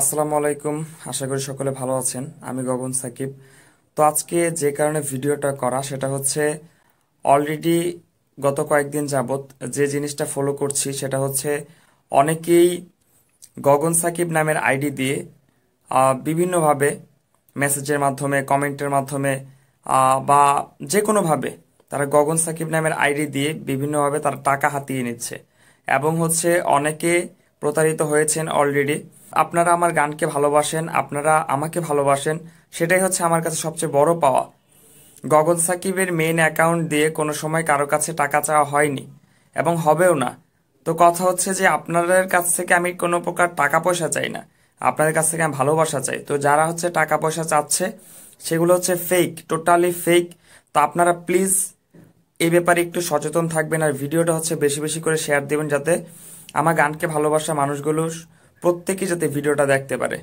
আসসালামু আলাইকুম আশা করি সকলে ভালো আছেন আমি গগন সাকিব তো আজকে যে কারণে ভিডিওটা করা সেটা হচ্ছে অলরেডি গত কয়েকদিন যাবত যে জিনিসটা ফলো করছি সেটা হচ্ছে অনেকেই গগন সাকিব নামের আইডি দিয়ে বিভিন্নভাবে মেসেজের মাধ্যমে কমেন্টের মাধ্যমে বা যে কোনোভাবে তারা গগন সাকিব নামের আইডি দিয়ে বিভিন্নভাবে তারা টাকা হাতিয়ে নিচ্ছে এবং হচ্ছে অনেকে প্রতারিত হয়েছেন অলরেডি আপনারা আমার গানকে ভালোবাসেন আপনারা আমাকে ভালোবাসেন সেটাই হচ্ছে আমার কাছে সবচেয়ে বড় পাওয়া গগন সাকিবের মেইন অ্যাকাউন্ট দিয়ে কোনো সময় কারো কাছে টাকা চাওয়া হয়নি এবং হবেও না তো কথা হচ্ছে যে আপনাদের কাছ থেকে আমি কোনো প্রকার টাকা পয়সা চাই না আপনাদের কাছ থেকে আমি ভালোবাসা চাই তো যারা হচ্ছে টাকা পয়সা চাচ্ছে সেগুলো হচ্ছে ফেক টোটালি ফেক তো আপনারা প্লিজ এই ব্যাপারে একটু সচেতন থাকবেন আর ভিডিওটা হচ্ছে বেশি বেশি করে শেয়ার দেবেন যাতে আমার গানকে ভালোবাসা মানুষগুলো প্রত্যেকেই যাতে ভিডিওটা দেখতে পারে